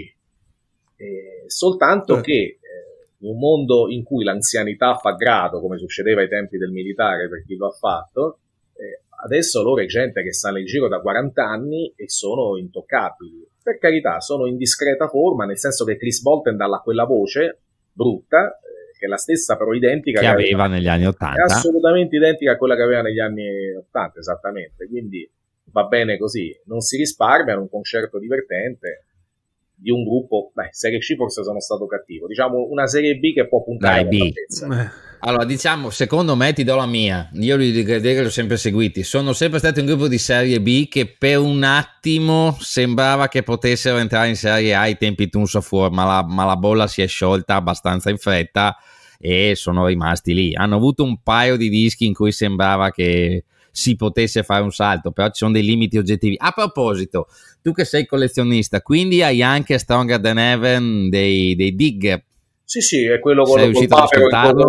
e eh, soltanto eh. che in un mondo in cui l'anzianità fa grado, come succedeva ai tempi del militare per chi lo ha fatto, eh, adesso loro è gente che sale in giro da 40 anni e sono intoccabili. Per carità, sono in discreta forma, nel senso che Chris Bolton dà quella voce brutta, eh, che è la stessa però identica che, che aveva, aveva negli anni 80. assolutamente identica a quella che aveva negli anni 80, esattamente. Quindi va bene così, non si risparmiano, un concerto divertente di un gruppo, beh, Serie C forse sono stato cattivo, diciamo una Serie B che può puntare Dai, B. Eh. Allora, diciamo, secondo me ti do la mia, io li ho sempre seguiti, sono sempre stati un gruppo di Serie B che per un attimo sembrava che potessero entrare in Serie A ai tempi Tunso fuori, ma la, ma la bolla si è sciolta abbastanza in fretta e sono rimasti lì. Hanno avuto un paio di dischi in cui sembrava che si potesse fare un salto, però ci sono dei limiti oggettivi. A proposito, tu che sei collezionista, quindi hai anche Stronger Than Heaven mm, dei, dei Dig. Sì, sì, è quello con il papero,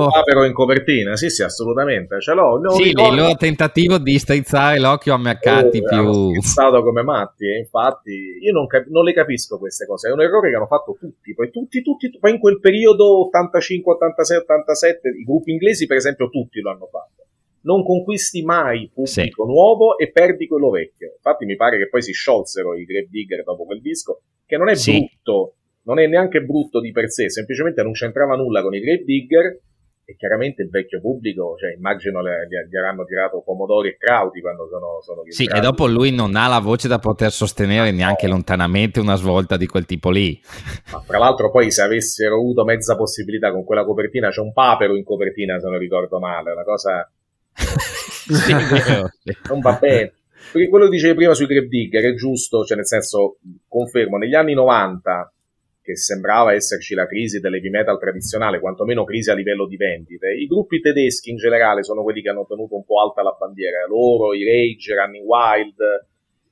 papero in copertina. Sì, sì, assolutamente. Ce l'ho. No, sì, ricordo... il loro tentativo di strizzare l'occhio a mercati eh, più. È stato come matti. Eh, infatti, io non, cap- non, le capisco queste cose. È un errore che hanno fatto tutti. Poi tutti, tutti, poi in quel periodo 85, 86, 87, i gruppi inglesi, per esempio, tutti lo hanno fatto non conquisti mai pubblico sì. nuovo e perdi quello vecchio. Infatti mi pare che poi si sciolsero i Grave Digger dopo quel disco, che non è sì. brutto, non è neanche brutto di per sé, semplicemente non c'entrava nulla con i Grave Digger e chiaramente il vecchio pubblico, cioè, immagino gli, avranno tirato Pomodori e Crauti quando sono, sono Sì, e dopo lui non ha la voce da poter sostenere ah, no. neanche lontanamente una svolta di quel tipo lì. Ma tra l'altro poi se avessero avuto mezza possibilità con quella copertina, c'è un papero in copertina se non ricordo male, una cosa sì, non va bene. Perché quello che dicevi prima sui Grave Digger è giusto, cioè nel senso, confermo, negli anni 90, che sembrava esserci la crisi dell'heavy metal tradizionale, quantomeno crisi a livello di vendite, i gruppi tedeschi in generale sono quelli che hanno tenuto un po' alta la bandiera, loro, i Rage, Running Wild,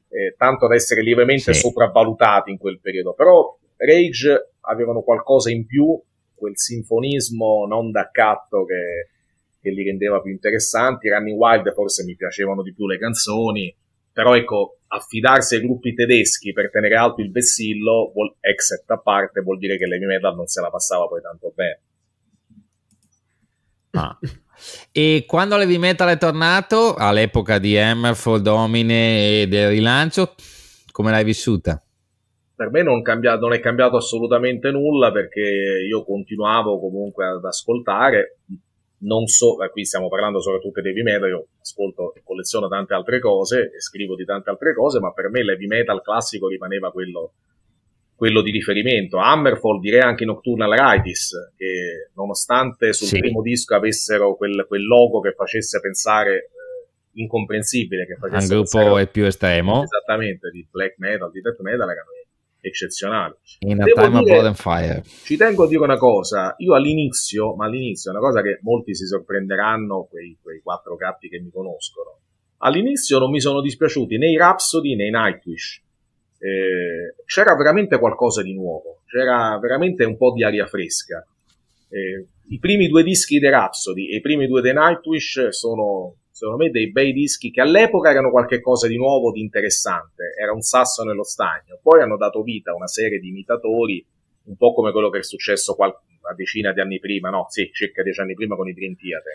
eh, tanto ad essere lievemente sì. sopravvalutati in quel periodo, però Rage avevano qualcosa in più, quel sinfonismo non da catto che che li rendeva più interessanti. Running Wild forse mi piacevano di più le canzoni, però ecco, affidarsi ai gruppi tedeschi per tenere alto il vessillo, vuol, except a parte, vuol dire che l'heavy metal non se la passava poi tanto bene. Ah. E quando l'heavy metal è tornato, all'epoca di Hammerfall, Domine e del rilancio, come l'hai vissuta? per me non, cambia, non, è cambiato assolutamente nulla perché io continuavo comunque ad ascoltare, non so, qui stiamo parlando soprattutto di heavy metal, io ascolto e colleziono tante altre cose e scrivo di tante altre cose, ma per me l'heavy metal classico rimaneva quello, quello di riferimento. Hammerfall, direi anche Nocturnal Ritis, che nonostante sul sì. primo disco avessero quel, quel, logo che facesse pensare eh, incomprensibile, che facesse un gruppo pensare, più estremo. Esattamente, di black metal, di death metal, erano eccezionale. In a Devo time dire, of and fire. Ci tengo a dire una cosa, io all'inizio, ma all'inizio è una cosa che molti si sorprenderanno, quei, quei quattro gatti che mi conoscono, all'inizio non mi sono dispiaciuti né i Rhapsody né i Nightwish. Eh, c'era veramente qualcosa di nuovo, c'era veramente un po' di aria fresca. Eh, I primi due dischi dei Rhapsody e i primi due dei Nightwish sono secondo me dei bei dischi che all'epoca erano qualcosa di nuovo, di interessante, era un sasso nello stagno, poi hanno dato vita a una serie di imitatori, un po' come quello che è successo qual- una decina di anni prima, no, sì, circa dieci anni prima con i Dream Theater.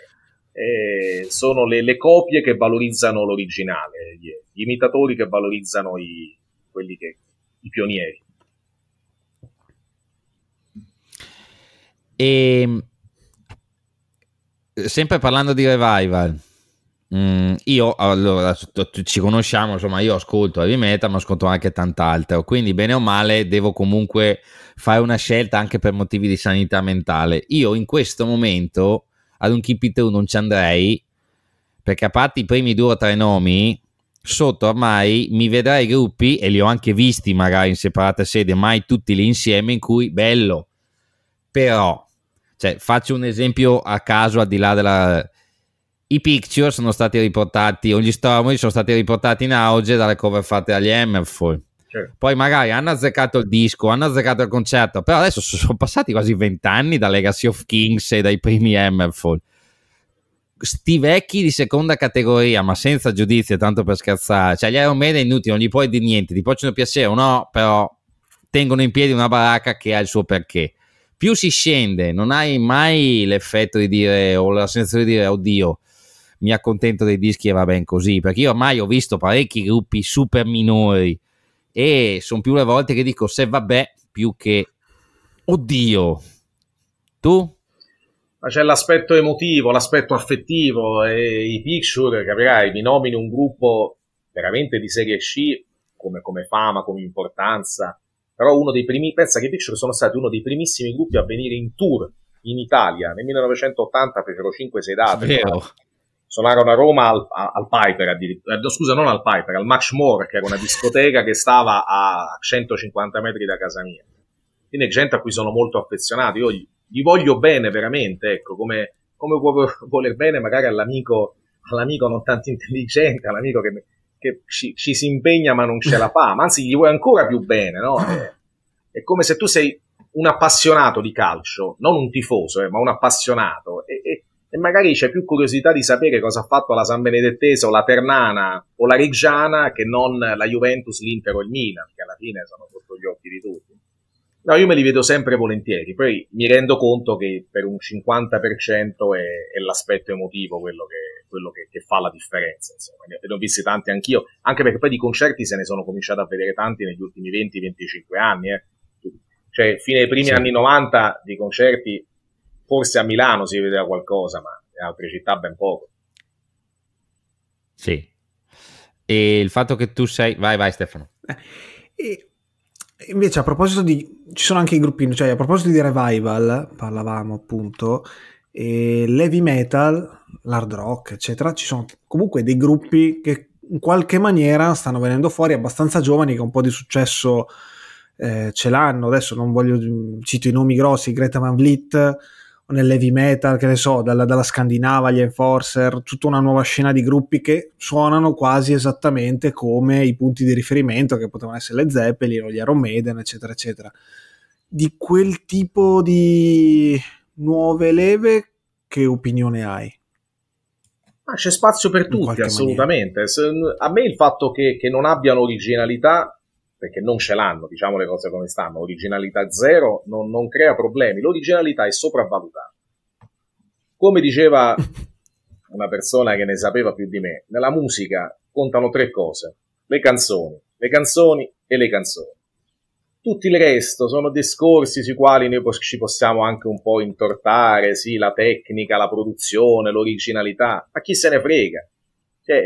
Eh, sono le, le, copie che valorizzano l'originale, gli, gli imitatori che valorizzano i, quelli che, i pionieri. E ehm, sempre parlando di revival, Mm, io allora ci conosciamo, insomma, io ascolto heavy metal, ma ascolto anche tant'altro. Quindi, bene o male, devo comunque fare una scelta anche per motivi di sanità mentale. Io in questo momento ad un Keep It True non ci andrei perché a parte i primi due o tre nomi, sotto ormai mi vedrai gruppi e li ho anche visti magari in separata sede, mai tutti lì insieme. In cui bello, però, cioè, faccio un esempio a caso al di là della i picture sono stati riportati, o gli stormori sono stati riportati in auge dalle cover fatte agli Hammerfall. Certo. Poi magari hanno azzeccato il disco, hanno azzeccato il concerto, però adesso sono passati quasi vent'anni da Legacy of Kings e dai primi Hammerfall. Sti vecchi di seconda categoria, ma senza giudizio, tanto per scherzare. Cioè, gli Iron Maiden è inutile, non gli puoi dire niente, ti possono piacere o no, però tengono in piedi una baracca che ha il suo perché. Più si scende, non hai mai l'effetto di dire o la sensazione di dire, oddio, mi accontento dei dischi e va ben così, perché io ormai ho visto parecchi gruppi super minori e sono più le volte che dico se vabbè più che oddio. Tu? Ma c'è l'aspetto emotivo, l'aspetto affettivo e i picture, capirai, mi nomini un gruppo veramente di serie C come, come fama, come importanza, però uno dei primi, pensa che i picture sono stati uno dei primissimi gruppi a venire in tour in Italia, nel 1980 fecero 5-6 date, suonarono a Roma al, al Piper addirittura, eh, scusa non al Piper, al Max Moore che era una discoteca che stava a 150 metri da casa mia. Quindi gente a cui sono molto affezionato, io gli, gli voglio bene veramente, ecco, come, come vuoi voler bene magari all'amico, all'amico non tanto intelligente, all'amico che, che ci, ci, si impegna ma non ce la fa, ma anzi gli vuoi ancora più bene, no? È, è come se tu sei un appassionato di calcio, non un tifoso, eh, ma un appassionato, e, e e magari c'è più curiosità di sapere cosa ha fatto la San Benedettese o la Ternana o la Reggiana che non la Juventus, l'Inter o il Milan, che alla fine sono sotto gli occhi di tutti. No, io me li vedo sempre volentieri, poi mi rendo conto che per un 50% è, è l'aspetto emotivo quello, che, quello che, che, fa la differenza, insomma, ne ho visti tanti anch'io, anche perché poi di concerti se ne sono cominciato a vedere tanti negli ultimi 20-25 anni, eh. cioè fino ai primi sì. anni 90 di concerti forse a Milano si vedeva qualcosa, ma in altre città ben poco. Sì. E il fatto che tu sei... Vai, vai Stefano. Eh, e invece a proposito di... Ci sono anche i gruppini, cioè a proposito di revival, parlavamo appunto, e l'heavy metal, l'hard rock, eccetera, ci sono comunque dei gruppi che in qualche maniera stanno venendo fuori abbastanza giovani che un po' di successo eh, ce l'hanno. Adesso non voglio mm, cito i nomi grossi, Greta Van Vliet, nell'heavy metal, che ne so, dalla, dalla Scandinava, gli Enforcer, tutta una nuova scena di gruppi che suonano quasi esattamente come i punti di riferimento che potevano essere le Zeppelin o gli Iron Maiden, eccetera, eccetera. Di quel tipo di nuove leve, che opinione hai? Ma c'è spazio per tutti, assolutamente. Maniera. A me il fatto che, che non abbiano originalità perché non ce l'hanno, diciamo le cose come stanno, originalità zero non, non crea problemi, l'originalità è sopravvalutata. Come diceva una persona che ne sapeva più di me, nella musica contano tre cose, le canzoni, le canzoni e le canzoni. Tutto il resto sono discorsi sui quali noi ci possiamo anche un po' intortare, sì, la tecnica, la produzione, l'originalità, ma chi se ne frega? che cioè,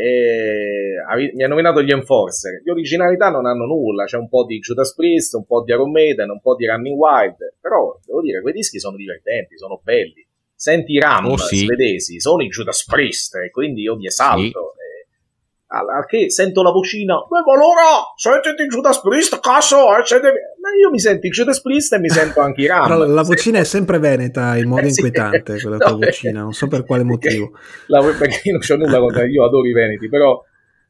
eh, mi ha nominato gli Enforcer. Di originalità non hanno nulla, c'è un po' di Judas Priest, un po' di Iron Maiden, un po' di Running Wild, però devo dire quei dischi sono divertenti, sono belli. Senti i Ram oh, sì. svedesi, sono i Judas Priest, e quindi io mi esalto. Sì. Al che sento la vocina, ma allora sentiti Judas Priest, cazzo, eh, senti... io mi sento Judas Priest e mi sento anche i Ram. la vocina è sempre veneta in modo eh, inquietante, sì. quella tua no, vocina, non so per quale motivo. Perché, perché io non c'ho nulla contro, io adoro i veneti, però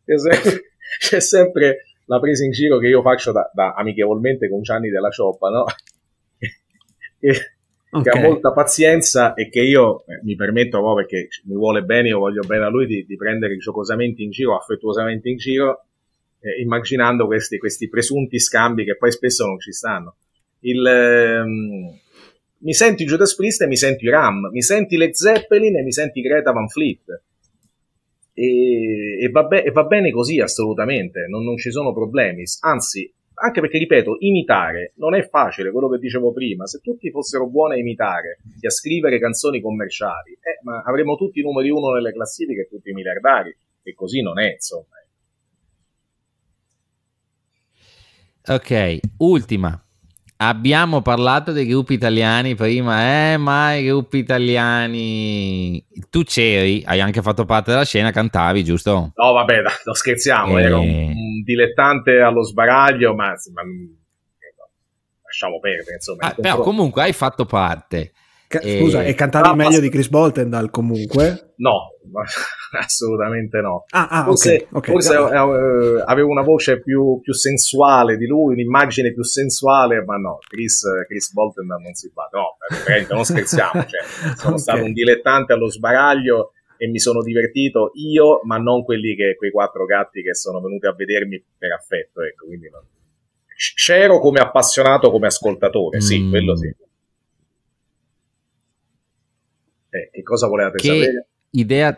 c'è sempre, c'è sempre, la presa in giro che io faccio da, da amichevolmente con Gianni della Cioppa, no? e, okay. che ha molta pazienza e che io eh, mi permetto, no, perché mi vuole bene, io voglio bene a lui, di, di prendere giocosamente in giro, affettuosamente in giro, eh, immaginando questi, questi, presunti scambi che poi spesso non ci stanno. Il, ehm, mi senti Judas Priest e mi senti Ram, mi senti Led Zeppelin e mi senti Greta Van Fleet. E, e, va, be- e va, bene così assolutamente, non, non ci sono problemi. Anzi, anche perché, ripeto, imitare non è facile, quello che dicevo prima, se tutti fossero buoni a imitare e a scrivere canzoni commerciali, eh, ma avremmo tutti i numeri uno nelle classifiche e tutti i miliardari, e così non è, insomma. Ok, ultima. Abbiamo parlato dei gruppi italiani prima, eh, ma i gruppi italiani... Tu c'eri, hai anche fatto parte della scena, cantavi, giusto? No, vabbè, no, scherziamo, e... Eh. ero un dilettante allo sbaraglio, ma, ma mm, lasciamo perdere, insomma. Ah, però comunque hai fatto parte. Ca- e... Scusa, eh, e cantavi ah, meglio ma... di Chris Bolten dal comunque? No, assolutamente no. Ah, ah, forse, okay, okay. forse uh, avevo una voce più, più, sensuale di lui, un'immagine più sensuale, ma no, Chris, Chris Bolton non si va. No, non scherziamo, cioè, sono okay. stato un dilettante allo sbaraglio e mi sono divertito io, ma non quelli che, quei quattro gatti che sono venuti a vedermi per affetto. Ecco, quindi no. C'ero come appassionato, come ascoltatore, mm. sì, quello sì. Eh, che cosa volevate che... sapere? idea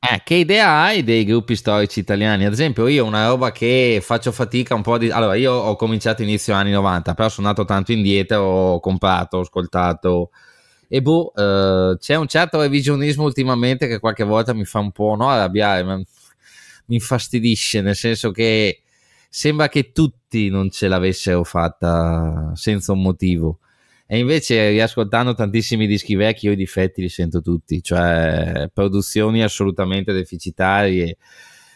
eh, che idea hai dei gruppi storici italiani? Ad esempio, io una roba che faccio fatica un po' di. Allora, io ho cominciato inizio anni 90, però sono andato tanto indietro, ho comprato, ho ascoltato. E boh, eh, c'è un certo revisionismo ultimamente che qualche volta mi fa un po' no, arrabbiare, ma mi infastidisce, nel senso che sembra che tutti non ce l'avessero fatta senza un motivo. E invece riascoltando tantissimi dischi vecchi io i difetti li sento tutti, cioè produzioni assolutamente deficitarie,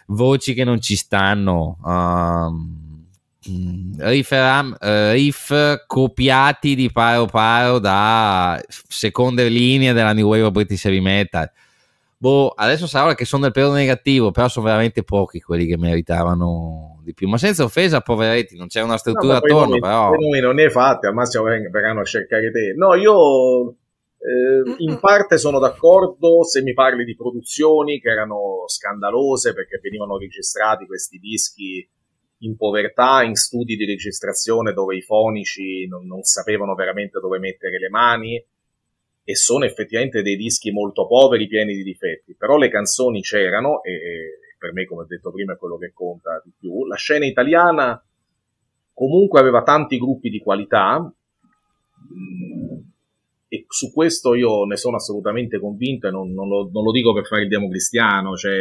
voci che non ci stanno, um, mm, riff, eh, riff copiati di paro paro da seconde linee della New Wave British Heavy Metal boh, adesso sarà che sono nel periodo negativo, però sono veramente pochi quelli che meritavano di più. Ma senza offesa, poveretti, non c'è una struttura no, attorno. Noi, però noi non ne fatti, al massimo verranno a cercare te. No, io eh, in parte sono d'accordo se mi parli di produzioni che erano scandalose perché venivano registrati questi dischi in povertà, in studi di registrazione dove i fonici non, non sapevano veramente dove mettere le mani e sono effettivamente dei dischi molto poveri, pieni di difetti, però le canzoni c'erano e, e per me, come ho detto prima, è quello che conta di più. La scena italiana comunque aveva tanti gruppi di qualità mm, e su questo io ne sono assolutamente convinto e non, non, lo, non lo, dico per fare il democristiano, cioè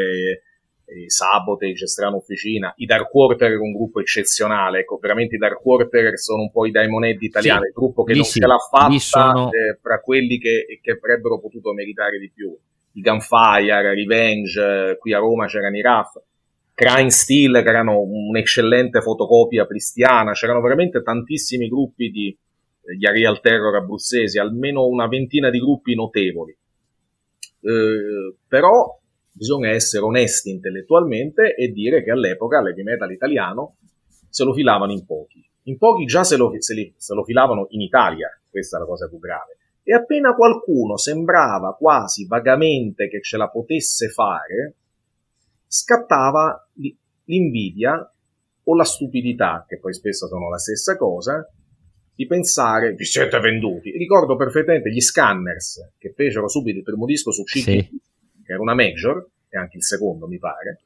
i Sabotage, Strana Officina, i Dark Quarter era un gruppo eccezionale, ecco, veramente i Dark Quarter sono un po' i Diamond Head italiani, sì, il gruppo che non sì, ce l'ha fatta sono... eh, fra quelli che, che, avrebbero potuto meritare di più. I Gunfire, Revenge, eh, qui a Roma c'erano i Raff, Crime Steel che erano un'eccellente fotocopia cristiana, c'erano veramente tantissimi gruppi di, di eh, Arial Terror abruzzesi, almeno una ventina di gruppi notevoli. Eh, però bisogna essere onesti intellettualmente e dire che all'epoca l'heavy metal italiano se lo filavano in pochi. In pochi già se lo, se li, se lo filavano in Italia, questa è la cosa più grave. E appena qualcuno sembrava quasi vagamente che ce la potesse fare, scattava l'invidia o la stupidità, che poi spesso sono la stessa cosa, di pensare vi siete venduti. Ricordo perfettamente gli scanners che fecero subito il primo disco su CD sì che era una major, e anche il secondo mi pare.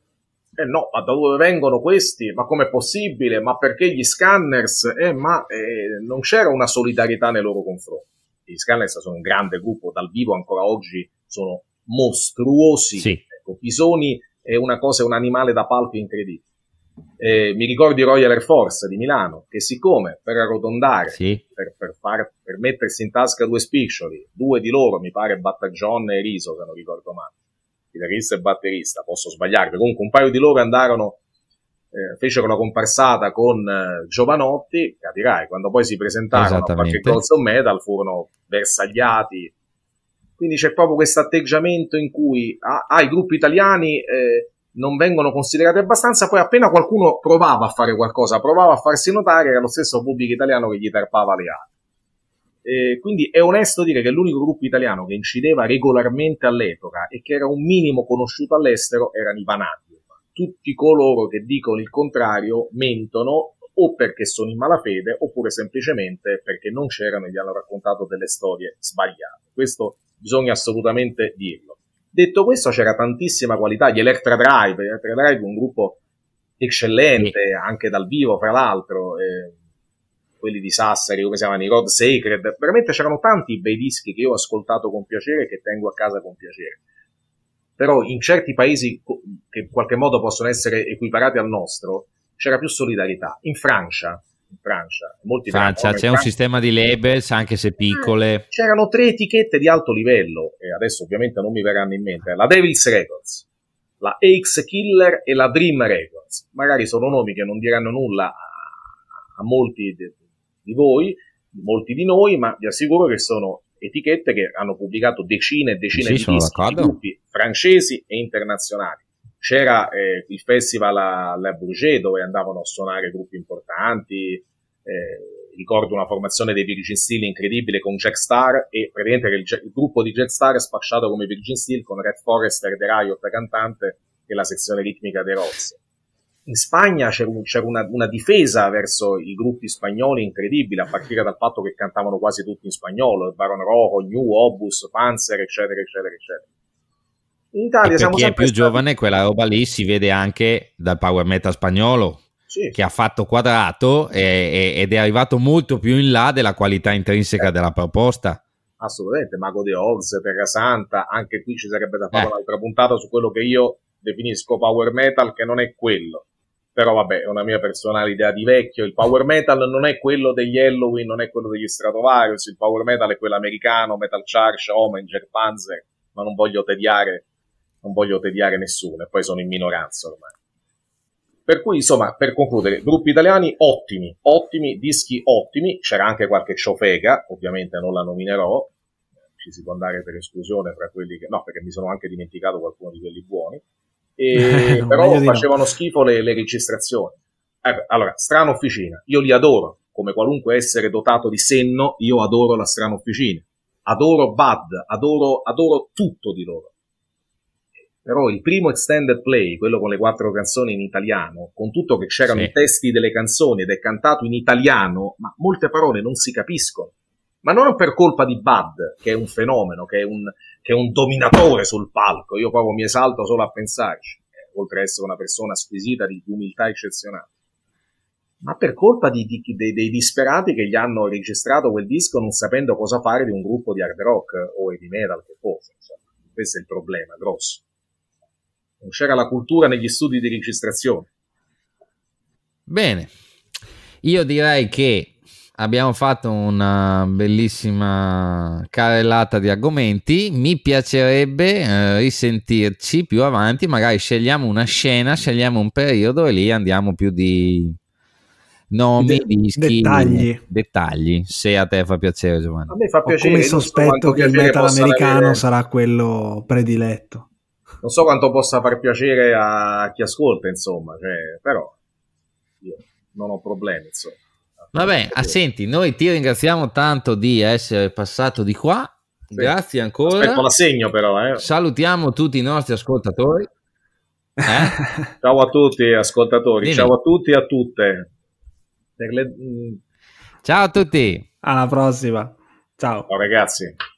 Eh no, ma da dove vengono questi? Ma com'è possibile? Ma perché gli scanners? Eh, ma eh, non c'era una solidarietà nei loro confronti. Gli scanners sono un grande gruppo, dal vivo ancora oggi sono mostruosi. Sì. Ecco, Pisoni è una cosa, è un animale da palco incredibile. Eh, mi ricordo i Royal Air Force di Milano, che siccome per arrotondare, sì. per, per, far, per mettersi in tasca due spiccioli, due di loro, mi pare Battagione e Riso, se non ricordo male, chitarrista e batterista, posso sbagliarmi, comunque un paio di loro andarono, eh, fecero una comparsata con eh, Giovanotti, capirai, quando poi si presentarono a qualche Gods of Metal furono bersagliati, quindi c'è proprio questo atteggiamento in cui ah, ah, gruppi italiani eh, non vengono considerati abbastanza, poi appena qualcuno provava a fare qualcosa, provava a farsi notare, era lo stesso pubblico italiano che gli tarpava le ali. Eh, quindi è onesto dire che l'unico gruppo italiano che incideva regolarmente all'epoca e che era un minimo conosciuto all'estero erano i Vanadium. Tutti coloro che dicono il contrario mentono o perché sono in malafede oppure semplicemente perché non c'erano e gli hanno raccontato delle storie sbagliate. Questo bisogna assolutamente dirlo. Detto questo, c'era tantissima qualità. Gli Electra Drive, Electra Drive un gruppo eccellente anche dal vivo, fra l'altro. Eh, quelli di Sassari, come si chiamano, i Rod Sacred, veramente c'erano tanti bei dischi che io ho ascoltato con piacere e che tengo a casa con piacere. Però in certi paesi che in qualche modo possono essere equiparati al nostro, c'era più solidarietà. In Francia, in Francia, molti Francia c'è oh, un sistema di labels anche se piccole. Mm. C'erano tre etichette di alto livello e adesso ovviamente non mi verranno in mente, la Devil's Records, la Axe Killer e la Dream Records. Magari sono nomi che non diranno nulla a, a molti de, di voi, molti di noi, ma vi assicuro che sono etichette che hanno pubblicato decine e decine sì, di dischi di gruppi francesi e internazionali. C'era eh, il festival a La Bourget dove andavano a suonare gruppi importanti, eh, ricordo una formazione dei Virgin Steel incredibile con Jack Star e praticamente il, il, gruppo di Jack Star spacciato come Virgin Steel con Red Forrester, The Riot, cantante e la sezione ritmica dei Rossi in Spagna c'era, un, c'era una, una, difesa verso i gruppi spagnoli incredibile, a partire dal fatto che cantavano quasi tutti in spagnolo, Baron Rojo, New, Obus, Panzer, eccetera, eccetera, eccetera. In Italia siamo chi è più stati... giovane quella roba lì si vede anche dal power metal spagnolo, sì. che ha fatto quadrato e, e, ed è arrivato molto più in là della qualità intrinseca eh. della proposta. Assolutamente, Mago de Oz, Terra Santa, anche qui ci sarebbe da fare eh. un'altra puntata su quello che io definisco power metal, che non è quello però vabbè, è una mia personale idea di vecchio. Il power metal non è quello degli Halloween, non è quello degli Stratovarius, il power metal è quello americano, Metal Charge, Omenger, Panzer, ma non voglio tediare, non voglio tediare nessuno, e poi sono in minoranza ormai. Per cui, insomma, per concludere, gruppi italiani ottimi, ottimi, dischi ottimi, c'era anche qualche ciofega, ovviamente non la nominerò, ci si può andare per esclusione fra quelli che... no, perché mi sono anche dimenticato qualcuno di quelli buoni, e, però facevano schifo le, le registrazioni. Eh, allora, strana officina, io li adoro, come qualunque essere dotato di senno, io adoro la strana officina. Adoro Bud, adoro, adoro tutto di loro. Però il primo extended play, quello con le quattro canzoni in italiano, con tutto che c'erano sì. i testi delle canzoni ed è cantato in italiano, ma molte parole non si capiscono ma non per colpa di Bud, che è un fenomeno, che è un, che è un dominatore sul palco. Io proprio mi esalto solo a pensarci, eh, oltre ad essere una persona squisita di umiltà eccezionale. Ma per colpa di, di, dei, dei, disperati che gli hanno registrato quel disco non sapendo cosa fare di un gruppo di hard rock eh, o di metal che fosse. Questo è il problema grosso. Non c'era la cultura negli studi di registrazione. Bene, io direi che abbiamo fatto una bellissima carrellata di argomenti. Mi piacerebbe eh, risentirci più avanti, magari scegliamo una scena, scegliamo un periodo e lì andiamo più di nomi, De- dischi, dettagli. dettagli. Se a te fa piacere, Giovanni. A me fa piacere. Ho come sospetto so che il metal americano avere... sarà quello prediletto. Non so quanto possa far piacere a chi ascolta, insomma, cioè, però io non ho problemi, insomma. Vabbè, ah, senti, noi ti ringraziamo tanto di essere passato di qua. Sì. Grazie ancora. Aspetta, la però. Eh. Salutiamo tutti i nostri ascoltatori. Eh? ciao a tutti ascoltatori, Dimmi. ciao a tutti e a tutte. Le... Ciao a tutti. Alla prossima. Ciao. Ciao ragazzi.